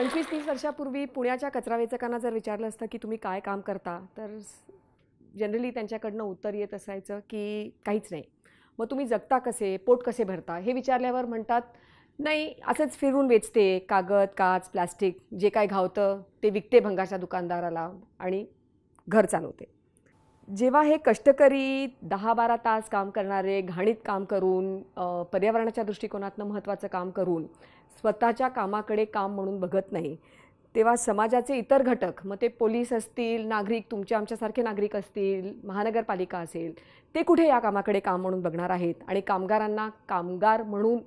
पंचवीस तीस वर्षापूर्वी पुण्याच्या कचरा वेचकांना जर विचारलं असतं की तुम्ही काय काम करता तर जनरली त्यांच्याकडनं उत्तर येत असायचं की काहीच नाही मग तुम्ही जगता कसे पोट कसे भरता हे विचारल्यावर म्हणतात नाही असंच फिरून वेचते कागद काच प्लास्टिक जे काय घावतं ते विकते भंगाच्या दुकानदाराला आणि घर चालवते जेव्हा हे कष्टकरी दहा बारा तास काम करणारे घाणीत काम करून पर्यावरणाच्या दृष्टिकोनातनं महत्त्वाचं काम करून स्वतःच्या कामाकडे काम म्हणून बघत नाही तेव्हा समाजाचे इतर घटक मग ते पोलीस असतील नागरिक तुमच्या आमच्यासारखे नागरिक असतील महानगरपालिका असेल ते कुठे या कामाकडे काम म्हणून बघणार आहेत आणि कामगारांना कामगार म्हणून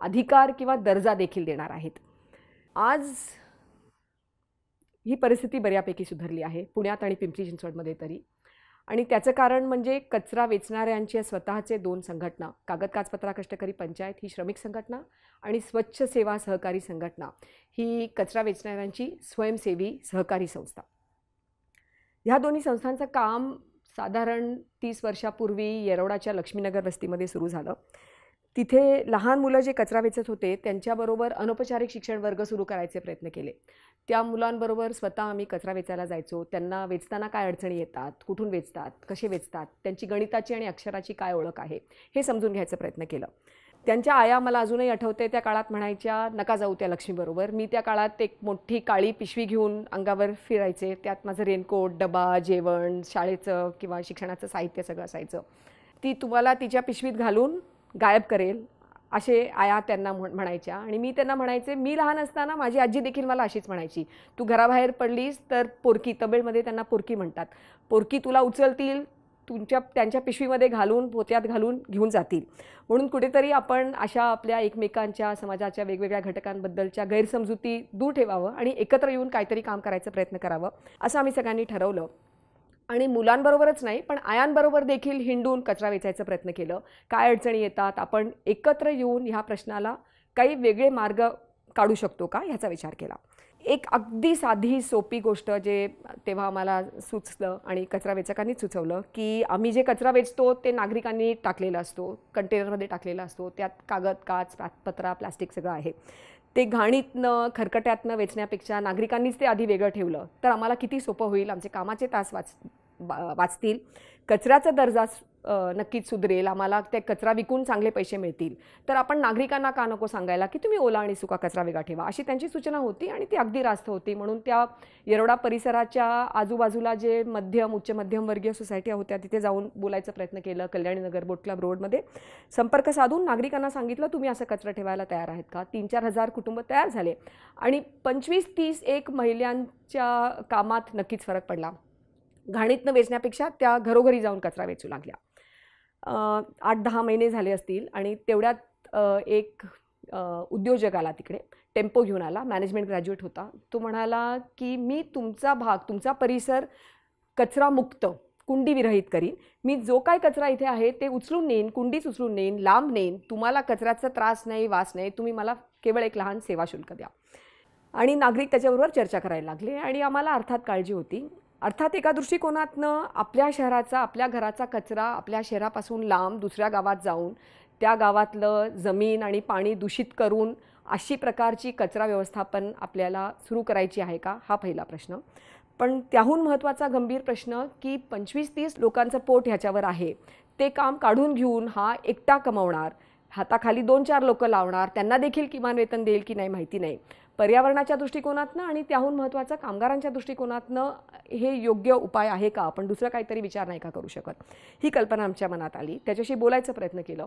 अधिकार किंवा दर्जा देखील देणार आहेत आज ही परिस्थिती बऱ्यापैकी सुधारली आहे पुण्यात आणि पिंपरी चिंचवडमध्ये तरी आणि त्याचं कारण म्हणजे कचरा वेचणाऱ्यांचे स्वतःचे दोन संघटना कागद काजपत्रा कष्टकरी पंचायत ही श्रमिक संघटना आणि स्वच्छ सेवा सहकारी संघटना ही कचरा वेचणाऱ्यांची स्वयंसेवी सहकारी संस्था ह्या दोन्ही संस्थांचं काम साधारण तीस वर्षापूर्वी येरवडाच्या लक्ष्मीनगर वस्तीमध्ये सुरू झालं तिथे लहान मुलं जे कचरा वेचत होते त्यांच्याबरोबर अनौपचारिक शिक्षण वर्ग सुरू करायचे प्रयत्न केले त्या मुलांबरोबर स्वतः आम्ही कचरा वेचायला जायचो त्यांना वेचताना काय अडचणी येतात कुठून वेचतात कसे वेचतात त्यांची गणिताची आणि अक्षराची काय ओळख आहे हे समजून घ्यायचा प्रयत्न केला त्यांच्या आया मला अजूनही आठवते त्या काळात म्हणायच्या नका जाऊ त्या लक्ष्मीबरोबर मी त्या काळात एक मोठी काळी पिशवी घेऊन अंगावर फिरायचे त्यात माझं रेनकोट डबा जेवण शाळेचं किंवा शिक्षणाचं साहित्य सगळं असायचं ती तुम्हाला तिच्या पिशवीत घालून गायब करेल असे आया त्यांना म्हण म्हणायच्या आणि मी त्यांना म्हणायचे मी लहान असताना माझी आजी देखील मला अशीच म्हणायची तू घराबाहेर पडलीस तर पोरकी तमिळमध्ये त्यांना पोरकी म्हणतात पोरकी तुला उचलतील तुमच्या त्यांच्या पिशवीमध्ये घालून पोत्यात घालून घेऊन जातील म्हणून कुठेतरी आपण अशा आपल्या एकमेकांच्या समाजाच्या वेगवेगळ्या घटकांबद्दलच्या गैरसमजुती दूर ठेवावं आणि एकत्र येऊन काहीतरी काम करायचा प्रयत्न करावं असं आम्ही सगळ्यांनी ठरवलं आणि मुलांबरोबरच नाही पण आयांबरोबर देखील हिंडून कचरा वेचायचा प्रयत्न केलं काय अडचणी येतात आपण एकत्र येऊन ह्या प्रश्नाला काही वेगळे मार्ग काढू शकतो का ह्याचा विचार केला एक अगदी साधी सोपी गोष्ट जे तेव्हा आम्हाला सुचलं आणि कचरा वेचकांनीच सुचवलं की आम्ही जे कचरा वेचतो ते नागरिकांनी टाकलेला असतो कंटेनरमध्ये टाकलेला असतो त्यात कागद काच पत्रा प्लास्टिक सगळं आहे ते घाणीतनं खरकट्यातनं वेचण्यापेक्षा नागरिकांनीच ते आधी वेगळं ठेवलं तर आम्हाला किती सोपं होईल आमचे कामाचे तास वाच वाचतील कचऱ्याचा दर्जा नक्कीच सुधरेल आम्हाला ते कचरा विकून चांगले पैसे मिळतील तर आपण नागरिकांना का नको सांगायला की तुम्ही ओला आणि सुका कचरा वेगळा ठेवा अशी त्यांची सूचना होती आणि ती अगदी रास्त होती म्हणून त्या येरोडा परिसराच्या आजूबाजूला जे मध्यम उच्च मध्यमवर्गीय सोसायट्या होत्या तिथे जाऊन बोलायचा प्रयत्न केला नगर बोट क्लब रोडमध्ये संपर्क साधून नागरिकांना सांगितलं तुम्ही असं कचरा ठेवायला तयार आहेत का तीन चार हजार कुटुंब तयार झाले आणि पंचवीस तीस एक महिलांच्या कामात नक्कीच फरक पडला घाणीतनं वेचण्यापेक्षा त्या घरोघरी जाऊन कचरा वेचू लागल्या आठ दहा महिने झाले असतील आणि तेवढ्यात एक उद्योजक आला तिकडे टेम्पो घेऊन आला मॅनेजमेंट ग्रॅज्युएट होता तो म्हणाला की मी तुमचा भाग तुमचा परिसर कचरामुक्त कुंडी विरहित करीन मी जो काय कचरा इथे आहे ते उचलून नेईन कुंडीच उचलून नेईन लांब नेईन तुम्हाला कचऱ्याचा त्रास नाही वास नाही तुम्ही मला केवळ एक लहान सेवा शुल्क द्या आणि नागरिक त्याच्याबरोबर चर्चा करायला लागले आणि आम्हाला अर्थात काळजी होती अर्थात एका दृष्टिकोनातनं आपल्या शहराचा आपल्या घराचा कचरा आपल्या शहरापासून लांब दुसऱ्या गावात जाऊन त्या गावातलं जमीन आणि पाणी दूषित करून अशी प्रकारची कचरा व्यवस्थापन आपल्याला सुरू करायची आहे का हा पहिला प्रश्न पण त्याहून महत्त्वाचा गंभीर प्रश्न की पंचवीस तीस लोकांचं पोट ह्याच्यावर आहे ते काम काढून घेऊन हा एकटा कमवणार हाताखाली दोन चार लोकं लावणार त्यांना देखील किमान वेतन देईल की नाही माहिती नाही पर्यावरणाच्या दृष्टिकोनातनं आणि त्याहून महत्त्वाचं कामगारांच्या दृष्टिकोनातनं हे योग्य उपाय आहे का आपण दुसरं काहीतरी विचार नाही का करू शकत ही कल्पना आमच्या मनात आली त्याच्याशी बोलायचा प्रयत्न केलं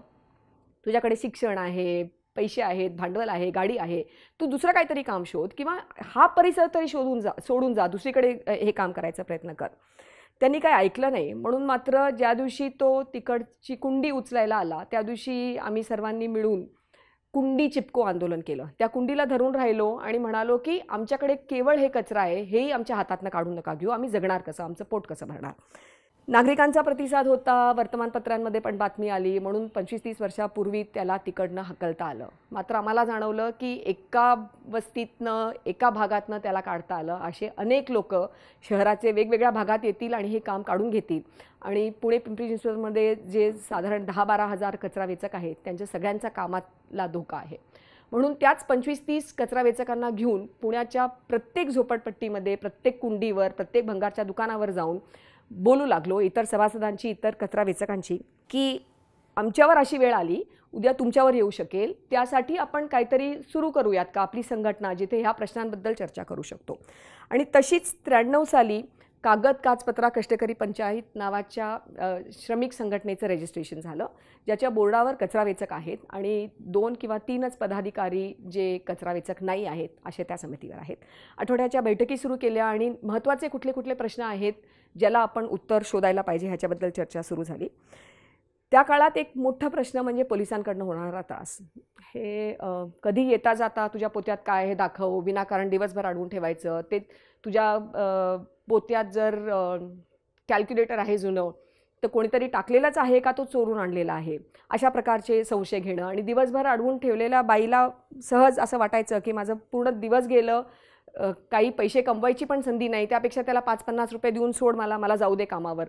तुझ्याकडे शिक्षण आहे पैसे आहेत भांडवल आहे गाडी आहे तू दुसरं काहीतरी काम शोध किंवा हा परिसर तरी शोधून जा सोडून जा दुसरीकडे हे काम करायचा प्रयत्न कर त्यांनी काय ऐकलं नाही म्हणून मात्र ज्या दिवशी तो तिकडची कुंडी उचलायला आला त्या दिवशी आम्ही सर्वांनी मिळून कुंडी चिपको आंदोलन केलं त्या कुंडीला धरून राहिलो आणि म्हणालो की आमच्याकडे केवळ हे कचरा आहे हेही आमच्या हातातनं काढून नका घेऊ आम्ही जगणार कसं आमचं पोट कसं भरणार नागरिकांचा प्रतिसाद होता वर्तमानपत्रांमध्ये पण बातमी आली म्हणून पंचवीस तीस वर्षापूर्वी त्याला तिकडनं हकलता आलं मात्र आम्हाला जाणवलं की एका वस्तीतनं एका भागातनं त्याला काढता आलं असे अनेक लोक शहराचे वेगवेगळ्या भागात येतील आणि हे काम काढून घेतील आणि पुणे पिंपरी चिंचवडमध्ये जे साधारण दहा बारा हजार कचरा वेचक आहेत त्यांच्या सगळ्यांचा कामातला धोका आहे म्हणून त्याच पंचवीस तीस कचरा वेचकांना घेऊन पुण्याच्या प्रत्येक झोपडपट्टीमध्ये प्रत्येक कुंडीवर प्रत्येक भंगारच्या दुकानावर जाऊन बोलू लागलो इतर सभासदांची इतर कचरा वेचकांची की आमच्यावर अशी वेळ आली उद्या तुमच्यावर येऊ शकेल त्यासाठी आपण काहीतरी सुरू करूयात का आपली संघटना जिथे ह्या प्रश्नांबद्दल चर्चा करू शकतो आणि तशीच त्र्याण्णव साली कागद काचपत्रा कष्टकरी पंचायत नावाच्या श्रमिक संघटनेचं रजिस्ट्रेशन झालं ज्याच्या बोर्डावर कचरा वेचक आहेत आणि दोन किंवा तीनच पदाधिकारी जे कचरा वेचक नाही आहेत असे त्या समितीवर आहेत आठवड्याच्या बैठकी सुरू केल्या आणि महत्त्वाचे कुठले कुठले प्रश्न आहेत ज्याला आपण उत्तर शोधायला पाहिजे ह्याच्याबद्दल चर्चा सुरू झाली त्या काळात एक मोठा प्रश्न म्हणजे पोलिसांकडनं होणारा त्रास हे कधी येता जाता तुझ्या पोत्यात काय हे दाखव विनाकारण दिवसभर अडवून ठेवायचं ते तुझ्या पोत्यात जर कॅल्क्युलेटर आहे जुनं तर कोणीतरी टाकलेलाच आहे का तो चोरून आणलेला आहे अशा प्रकारचे संशय घेणं आणि दिवसभर अडवून ठेवलेल्या बाईला सहज असं वाटायचं की माझं पूर्ण दिवस गेलं काही पैसे कमवायची पण संधी नाही त्यापेक्षा त्याला पाच पन्नास रुपये देऊन सोड मला मला जाऊ दे कामावर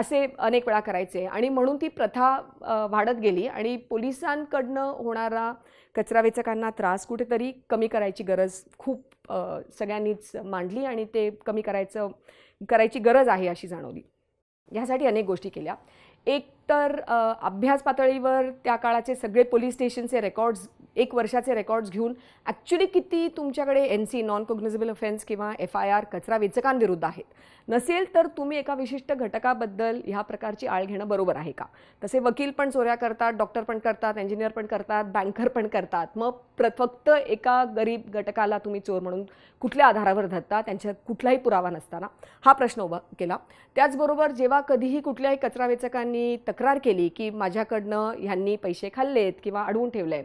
असे अनेक वेळा करायचे आणि म्हणून ती प्रथा वाढत गेली आणि पोलिसांकडनं होणारा कचरा वेचकांना त्रास कुठेतरी कमी करायची गरज खूप सगळ्यांनीच मांडली आणि ते कमी करायचं करायची गरज आहे अशी जाणवली ह्यासाठी अनेक गोष्टी केल्या एक तर अभ्यास पातळीवर त्या काळाचे सगळे पोलीस स्टेशनचे रेकॉर्ड्स एक वर्षाचे रेकॉर्ड्स घेऊन ॲक्च्युली किती तुमच्याकडे N C non cognizable offence किंवा एफ आय आर कचरा वेचकांविरुद्ध आहेत नसेल तर तुम्ही एका विशिष्ट घटकाबद्दल ह्या प्रकारची आळ घेणं बरोबर आहे का तसे वकील पण चोऱ्या करतात डॉक्टर पण करतात इंजिनियर पण करतात बँकर पण करतात मग प्र फक्त एका गरीब घटकाला तुम्ही चोर म्हणून कुठल्या आधारावर धरता त्यांच्या कुठलाही पुरावा नसताना हा प्रश्न उभा केला त्याचबरोबर जेव्हा कधीही कुठल्याही कचरा वेचकांनी तक तक्रार केली की माझ्याकडनं ह्यांनी पैसे खाल्लेत किंवा अडवून ठेवलं आहे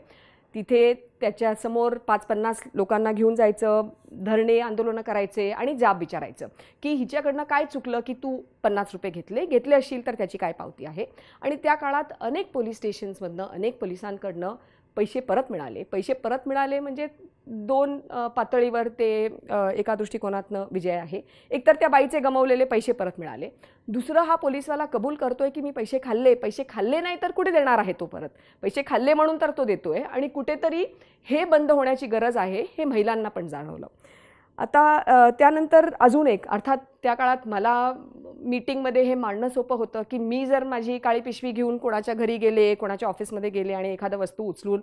तिथे त्याच्यासमोर पाच पन्नास लोकांना घेऊन जायचं धरणे आंदोलनं करायचे आणि जाब विचारायचं की हिच्याकडनं काय चुकलं की तू पन्नास रुपये घेतले घेतले असशील तर त्याची काय पावती आहे आणि त्या काळात अनेक पोलीस स्टेशन्समधनं अनेक पोलिसांकडनं पैसे परत मिळाले पैसे परत मिळाले म्हणजे दोन पातळीवर ते एका दृष्टिकोनातनं विजय आहे एकतर त्या बाईचे गमवलेले पैसे परत मिळाले दुसरं हा पोलिसवाला कबूल करतोय की मी पैसे खाल्ले पैसे खाल्ले नाही तर कुठे देणार आहे तो परत पैसे खाल्ले म्हणून तर तो देतोय आणि कुठेतरी हे बंद होण्याची गरज आहे हे महिलांना पण जाणवलं आता त्यानंतर अजून एक अर्थात त्या काळात मला मीटिंगमध्ये हे मांडणं सोपं होतं की मी जर माझी काळी पिशवी घेऊन कोणाच्या घरी गेले कोणाच्या ऑफिसमध्ये गेले आणि एखादं वस्तू उचलून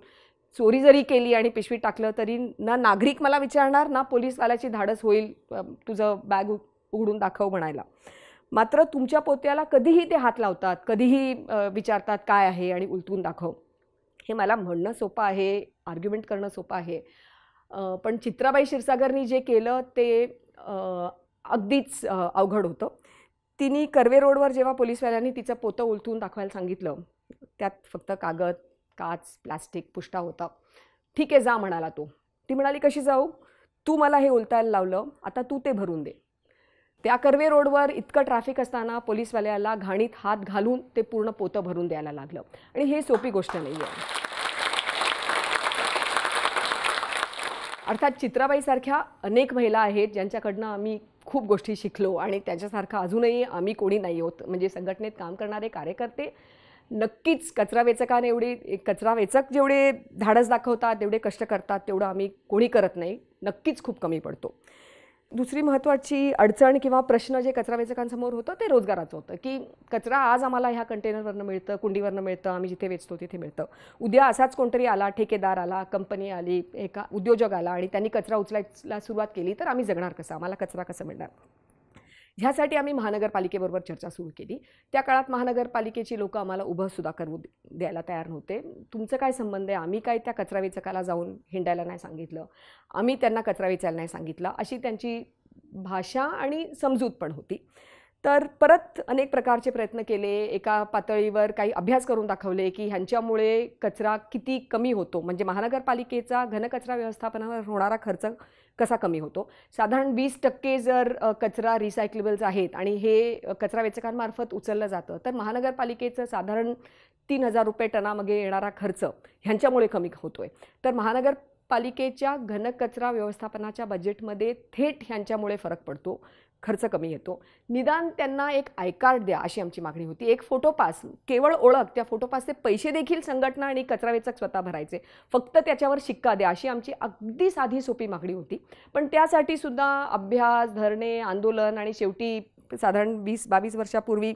चोरी जरी केली आणि पिशवी टाकलं तरी ना नागरिक मला विचारणार ना पोलीसवाल्याची धाडस होईल तुझं बॅग उघडून दाखव म्हणायला मात्र तुमच्या पोत्याला कधीही ते हात लावतात कधीही विचारतात काय आहे आणि उलटून दाखव हे मला म्हणणं सोपं आहे आर्ग्युमेंट करणं सोपं आहे पण चित्राबाई क्षीरसागरनी जे केलं ते अगदीच अवघड होतं तिने कर्वे रोडवर जेव्हा पोलिसवाल्यांनी तिचं पोतं उलथून दाखवायला सांगितलं त्यात फक्त कागद काच प्लास्टिक पुष्टा होता ठीक आहे जा म्हणाला तो ती म्हणाली कशी जाऊ तू मला हे उलतायला लावलं आता तू ते भरून दे त्या कर्वे रोडवर इतकं ट्रॅफिक असताना पोलिसवाल्याला घाणीत हात घालून ते पूर्ण पोतं भरून द्यायला लागलं आणि हे सोपी गोष्ट नाही आहे अर्थात चित्राबाईसारख्या अनेक महिला आहेत ज्यांच्याकडनं आम्ही खूप गोष्टी शिकलो आणि त्यांच्यासारखं अजूनही आम्ही कोणी नाही होत म्हणजे संघटनेत काम करणारे कार्यकर्ते नक्कीच कचरा वेचकाने एवढी कचरा वेचक जेवढे धाडस दाखवतात तेवढे कष्ट करतात तेवढं आम्ही कोणी करत नाही नक्कीच खूप कमी पडतो दुसरी महत्त्वाची अडचण किंवा प्रश्न जे कचरा वेचकांसमोर होतं ते रोजगाराचं होतं की कचरा आज आम्हाला ह्या कंटेनरवरनं मिळतं कुंडीवरनं मिळतं आम्ही जिथे वेचतो तिथे मिळतं उद्या असाच कोणतरी आला ठेकेदार आला कंपनी आली एका उद्योजक आला आणि त्यांनी कचरा उचलायला सुरुवात केली तर आम्ही जगणार कसं आम्हाला कचरा कसं मिळणार ह्यासाठी आम्ही महानगरपालिकेबरोबर चर्चा सुरू केली त्या काळात महानगरपालिकेची लोकं आम्हाला उभंसुद्धा करू द्यायला तयार नव्हते तुमचं काय संबंध आहे आम्ही काय त्या कचरा वेचकाला जाऊन हिंडायला नाही सांगितलं आम्ही त्यांना कचरा वेचायला नाही सांगितलं अशी त्यांची भाषा आणि समजूत पण होती तर परत अनेक प्रकारचे प्रयत्न केले एका पातळीवर काही अभ्यास करून दाखवले की ह्यांच्यामुळे कचरा किती कमी होतो म्हणजे महानगरपालिकेचा घनकचरा व्यवस्थापनावर होणारा खर्च कसा कमी होतो साधारण वीस टक्के जर कचरा रिसायक्लेबल्स आहेत आणि हे कचरा वेचकांमार्फत उचललं जातं तर महानगरपालिकेचं साधारण तीन हजार रुपये टनामागे येणारा खर्च ह्यांच्यामुळे कमी होतोय तर महानगरपालिकेच्या घनकचरा व्यवस्थापनाच्या बजेटमध्ये थेट ह्यांच्यामुळे फरक पडतो खर्च कमी येतो निदान त्यांना एक आयकार्ड द्या अशी आमची मागणी होती एक फोटोपास केवळ ओळख त्या फोटोपासचे पैसे देखील संघटना आणि कचरा वेचक स्वतः भरायचे फक्त त्याच्यावर शिक्का द्या अशी आमची अगदी साधी सोपी मागणी होती पण त्यासाठी सुद्धा अभ्यास धरणे आंदोलन आणि शेवटी साधारण वीस बावीस वर्षापूर्वी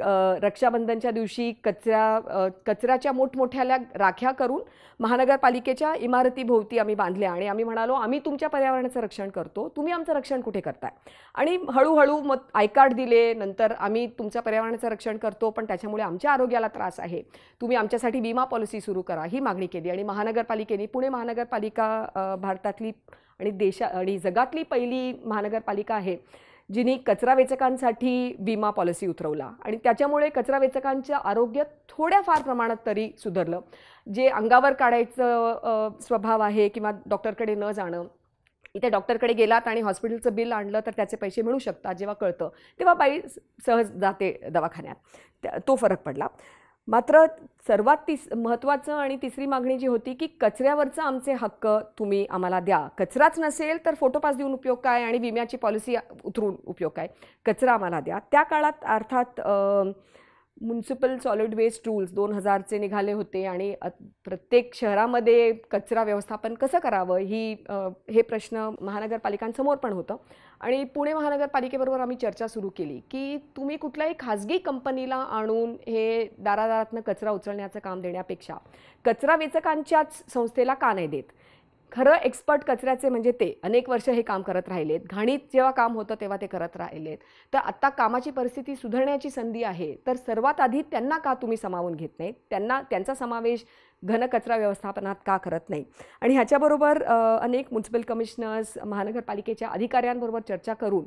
रक्षाबंधनच्या दिवशी कचरा कचऱ्याच्या मोठमोठ्याला राख्या करून महानगरपालिकेच्या इमारतीभोवती आम्ही बांधल्या आणि आम्ही म्हणालो आम्ही तुमच्या पर्यावरणाचं रक्षण करतो तुम्ही आमचं रक्षण कुठे करताय आणि हळूहळू मग आयकार्ड दिले नंतर आम्ही तुमच्या पर्यावरणाचं रक्षण करतो पण त्याच्यामुळे आमच्या आरोग्याला त्रास आहे तुम्ही आमच्यासाठी विमा पॉलिसी सुरू करा ही मागणी केली आणि महानगरपालिकेने पुणे महानगरपालिका भारतातली आणि देशा आणि जगातली पहिली महानगरपालिका आहे जिने कचरा वेचकांसाठी विमा पॉलिसी उतरवला आणि त्याच्यामुळे कचरा वेचकांच्या आरोग्य थोड्याफार प्रमाणात तरी सुधारलं जे अंगावर काढायचं स्वभाव आहे किंवा डॉक्टरकडे न जाणं इथे डॉक्टरकडे गेलात आणि हॉस्पिटलचं बिल आणलं तर त्याचे पैसे मिळू शकतात जेव्हा कळतं तेव्हा बाई सहज जाते दवाखान्यात तो फरक पडला मात्र सर्वात तिस महत्त्वाचं आणि तिसरी मागणी जी होती की कचऱ्यावरचं आमचे हक्क तुम्ही आम्हाला द्या कचराच नसेल तर फोटोपास देऊन उपयोग काय आणि विम्याची पॉलिसी उतरून उपयोग काय कचरा आम्हाला द्या त्या काळात अर्थात म्युन्सिपल सॉलिड वेस्ट रूल्स दोन हजारचे निघाले होते आणि प्रत्येक शहरामध्ये कचरा व्यवस्थापन कसं करावं ही हे प्रश्न महानगरपालिकांसमोर पण होतं आणि पुणे महानगरपालिकेबरोबर आम्ही चर्चा सुरू केली की तुम्ही कुठल्याही खाजगी कंपनीला आणून हे दारादारातनं कचरा उचलण्याचं काम देण्यापेक्षा कचरा वेचकांच्याच संस्थेला का नाही देत खरं एक्सपर्ट कचऱ्याचे म्हणजे ते अनेक वर्ष हे काम करत राहिलेत घाणीत जेव्हा काम होतं तेव्हा ते करत राहिलेत तर आत्ता कामाची परिस्थिती सुधारण्याची संधी आहे तर सर्वात आधी त्यांना का तुम्ही समावून घेत नाही त्यांना त्यांचा समावेश घनकचरा व्यवस्थापनात का करत नाही आणि ह्याच्याबरोबर अनेक म्युन्सिपल कमिशनर्स महानगरपालिकेच्या अधिकाऱ्यांबरोबर चर्चा करून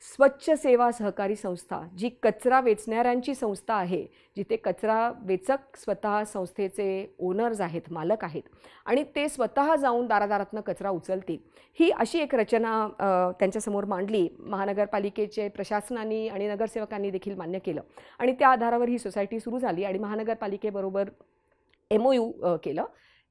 स्वच्छ सेवा सहकारी संस्था जी कचरा वेचणाऱ्यांची संस्था आहे जिथे कचरा वेचक स्वतः संस्थेचे ओनर्स आहेत मालक आहेत आणि ते स्वतः जाऊन दारादारातनं कचरा उचलतील ही अशी एक रचना त्यांच्यासमोर मांडली महानगरपालिकेचे प्रशासनानी आणि नगरसेवकांनी देखील मान्य केलं आणि त्या आधारावर ही सोसायटी सुरू झाली आणि महानगरपालिकेबरोबर एम ओ यू केलं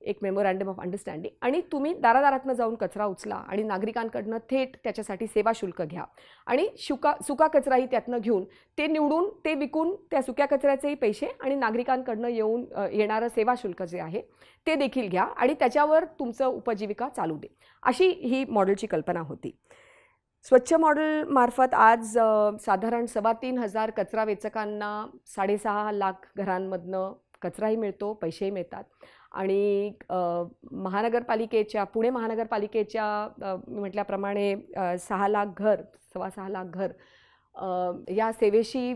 एक मेमोरँडम ऑफ अंडरस्टँडिंग आणि तुम्ही दारादारातनं जाऊन कचरा उचला आणि नागरिकांकडनं थेट त्याच्यासाठी सेवा शुल्क घ्या आणि शुका सुका कचराही त्यातनं घेऊन ते निवडून ते विकून त्या सुक्या कचऱ्याचेही पैसे आणि नागरिकांकडनं येऊन येणारं सेवा शुल्क जे आहे ते देखील घ्या आणि त्याच्यावर तुमचं उपजीविका चालू दे अशी ही मॉडेलची कल्पना होती स्वच्छ मॉडेलमार्फत आज साधारण सव्वा तीन हजार कचरा वेचकांना साडेसहा लाख घरांमधनं कचराही मिळतो पैसेही मिळतात आणि महानगरपालिकेच्या पुणे महानगरपालिकेच्या म्हटल्याप्रमाणे सहा लाख घर सव्वा सहा लाख घर या सेवेशी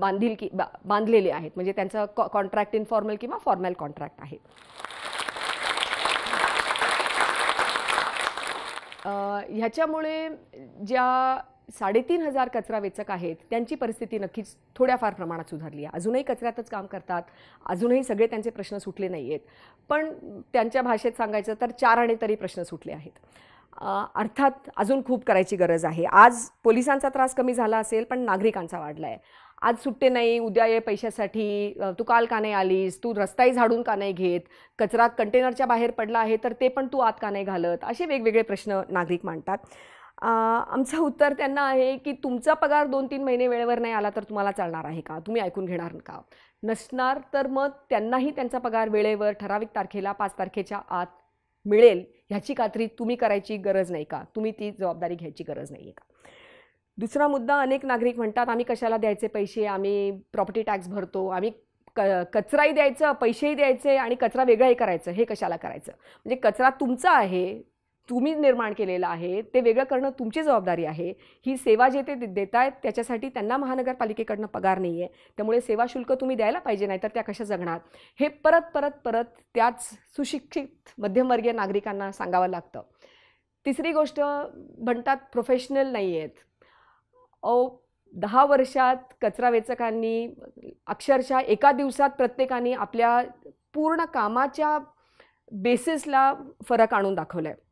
बांधील की बा बांधलेले आहेत म्हणजे त्यांचं कॉ कॉन्ट्रॅक्ट इनफॉर्मल किंवा फॉर्मल कॉन्ट्रॅक्ट आहे ह्याच्यामुळे ज्या साडेतीन हजार कचरा वेचक आहेत त्यांची परिस्थिती नक्कीच थोड्याफार प्रमाणात सुधारली आहे अजूनही कचऱ्यातच काम करतात अजूनही सगळे त्यांचे प्रश्न सुटले नाही आहेत पण त्यांच्या भाषेत सांगायचं तर चार आणि तरी प्रश्न सुटले आहेत अर्थात अजून खूप करायची गरज आहे आज पोलिसांचा त्रास कमी झाला असेल पण नागरिकांचा वाढला आहे आज सुट्टे नाही उद्या ये पैशासाठी तू काल का नाही आलीस तू रस्ताही झाडून का नाही घेत कचरा कंटेनरच्या बाहेर पडला आहे तर ते पण तू आत का नाही घालत असे वेगवेगळे प्रश्न नागरिक मांडतात आमचं उत्तर त्यांना आहे की तुमचा पगार दोन तीन महिने वेळेवर नाही आला तर तुम्हाला चालणार आहे का तुम्ही ऐकून घेणार का नसणार तर मग त्यांनाही त्यांचा पगार वेळेवर ठराविक तारखेला पाच तारखेच्या आत मिळेल ह्याची खात्री तुम्ही करायची गरज नाही का तुम्ही ती जबाबदारी घ्यायची गरज नाही आहे का दुसरा मुद्दा अनेक नागरिक म्हणतात आम्ही कशाला द्यायचे पैसे आम्ही प्रॉपर्टी टॅक्स भरतो आम्ही क कचराही द्यायचं पैसेही द्यायचे आणि कचरा वेगळाही करायचं हे कशाला करायचं म्हणजे कचरा तुमचा आहे तुम्ही निर्माण केलेलं आहे ते वेगळं करणं तुमची जबाबदारी आहे ही सेवा जे ते देत आहेत त्याच्यासाठी त्यांना महानगरपालिकेकडनं पगार नाही आहे त्यामुळे सेवा शुल्क तुम्ही द्यायला पाहिजे नाही तर त्या कशा जगणार हे परत परत परत त्याच सुशिक्षित मध्यमवर्गीय नागरिकांना सांगावं लागतं तिसरी गोष्ट म्हणतात प्रोफेशनल नाही आहेत अहो दहा वर्षात कचरा वेचकांनी अक्षरशः एका दिवसात प्रत्येकाने आपल्या पूर्ण कामाच्या बेसिसला फरक आणून दाखवला आहे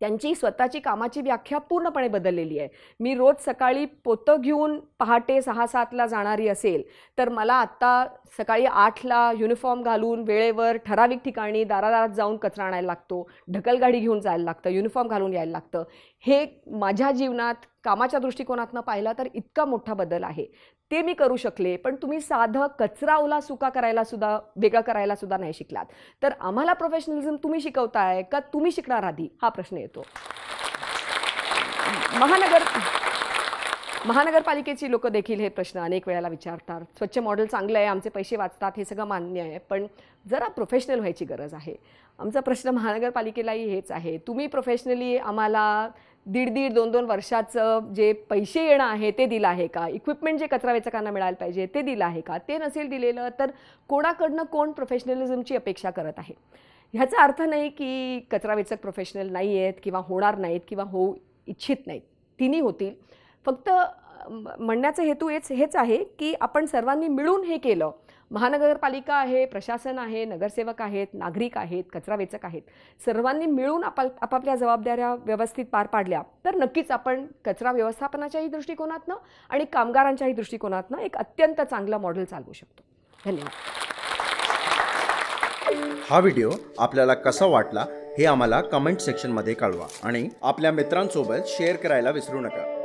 त्यांची स्वतःची कामाची व्याख्या पूर्णपणे बदललेली आहे मी रोज सकाळी पोतं घेऊन पहाटे सहा सातला जाणारी असेल तर मला आत्ता सकाळी आठला युनिफॉर्म घालून वेळेवर ठराविक ठिकाणी दारादारात जाऊन कचरा आणायला लागतो ढकलगाडी घेऊन जायला लागतं युनिफॉर्म घालून यायला लागतं हे माझ्या जीवनात कामाच्या दृष्टिकोनातनं पाहिला तर इतका मोठा बदल आहे ते मी करू शकले पण तुम्ही साधं कचरा ओला सुका करायला सुद्धा वेगळं करायला सुद्धा नाही शिकलात तर आम्हाला प्रोफेशनलिझम तुम्ही शिकवताय का तुम्ही शिकणार आधी हा प्रश्न येतो महानगर महानगरपालिकेची लोक देखील हे प्रश्न अनेक वेळेला विचारतात स्वच्छ मॉडेल चांगलं आहे आमचे पैसे वाचतात हे सगळं मान्य आहे पण जरा प्रोफेशनल व्हायची गरज आहे आमचा प्रश्न महानगरपालिकेलाही हेच आहे तुम्ही प्रोफेशनली आम्हाला दीड दीड दोन दोन वर्षाचं जे पैसे येणं आहे ते दिलं आहे का इक्विपमेंट जे कचरा वेचकांना मिळायला पाहिजे ते दिलं आहे का ते नसेल दिलेलं तर कोणाकडनं कोण प्रोफेशनलिझमची अपेक्षा करत आहे ह्याचा अर्थ नाही की कचरा वेचक प्रोफेशनल नाही आहेत किंवा होणार नाहीत किंवा होऊ इच्छित नाहीत तिन्ही होतील फक्त म्हणण्याचा हेतू हेच हेच आहे की आपण सर्वांनी मिळून हे केलं महानगरपालिका आहे प्रशासन आहे नगरसेवक आहेत नागरिक आहेत कचरा वेचक आहेत सर्वांनी मिळून आपण आपापल्या जबाबदाऱ्या व्यवस्थित पार पाडल्या तर नक्कीच आपण कचरा व्यवस्थापनाच्याही दृष्टिकोनातनं आणि कामगारांच्याही दृष्टिकोनातनं एक अत्यंत चांगलं मॉडेल चालवू शकतो धन्यवाद हा व्हिडिओ आपल्याला कसा वाटला हे आम्हाला कमेंट सेक्शनमध्ये कळवा आणि आपल्या मित्रांसोबत शेअर करायला विसरू नका